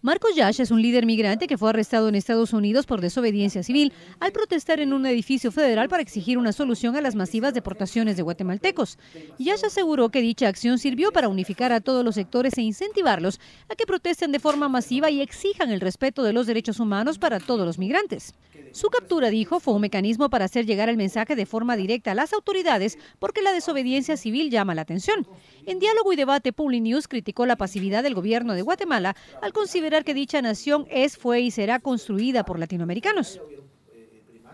Marcos Yash es un líder migrante que fue arrestado en Estados Unidos por desobediencia civil al protestar en un edificio federal para exigir una solución a las masivas deportaciones de guatemaltecos. Yash aseguró que dicha acción sirvió para unificar a todos los sectores e incentivarlos a que protesten de forma masiva y exijan el respeto de los derechos humanos para todos los migrantes. Su captura, dijo, fue un mecanismo para hacer llegar el mensaje de forma directa a las autoridades porque la desobediencia civil llama la atención. En diálogo y debate, Public News criticó la pasividad del gobierno de Guatemala al considerar considerar que dicha nación es, fue y será construida por latinoamericanos.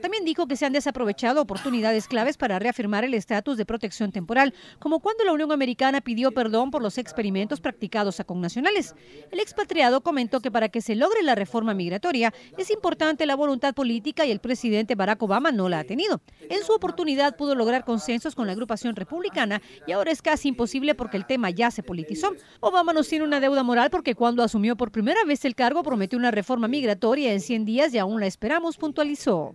También dijo que se han desaprovechado oportunidades claves para reafirmar el estatus de protección temporal, como cuando la Unión Americana pidió perdón por los experimentos practicados a connacionales. El expatriado comentó que para que se logre la reforma migratoria es importante la voluntad política y el presidente Barack Obama no la ha tenido. En su oportunidad pudo lograr consensos con la agrupación republicana y ahora es casi imposible porque el tema ya se politizó. Obama nos tiene una deuda moral porque cuando asumió por primera vez el cargo prometió una reforma migratoria en 100 días y aún la esperamos, puntualizó.